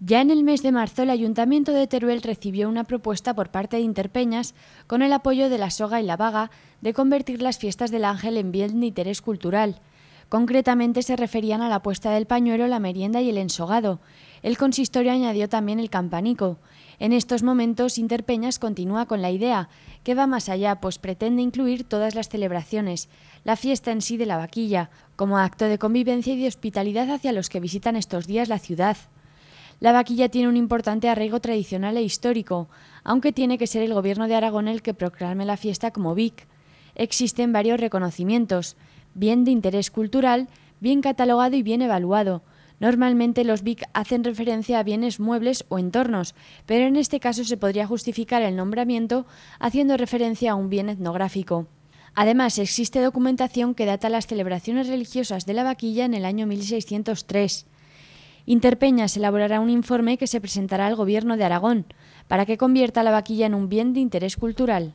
Ya en el mes de marzo, el Ayuntamiento de Teruel recibió una propuesta por parte de Interpeñas, con el apoyo de la Soga y la Vaga, de convertir las fiestas del Ángel en bien de interés cultural. Concretamente se referían a la puesta del pañuelo, la merienda y el ensogado. El consistorio añadió también el campanico. En estos momentos, Interpeñas continúa con la idea, que va más allá, pues pretende incluir todas las celebraciones, la fiesta en sí de la vaquilla, como acto de convivencia y de hospitalidad hacia los que visitan estos días la ciudad. La vaquilla tiene un importante arraigo tradicional e histórico, aunque tiene que ser el gobierno de Aragón el que proclame la fiesta como VIC. Existen varios reconocimientos, bien de interés cultural, bien catalogado y bien evaluado. Normalmente los BIC hacen referencia a bienes muebles o entornos, pero en este caso se podría justificar el nombramiento haciendo referencia a un bien etnográfico. Además, existe documentación que data las celebraciones religiosas de la vaquilla en el año 1603. Interpeñas elaborará un informe que se presentará al Gobierno de Aragón para que convierta la vaquilla en un bien de interés cultural.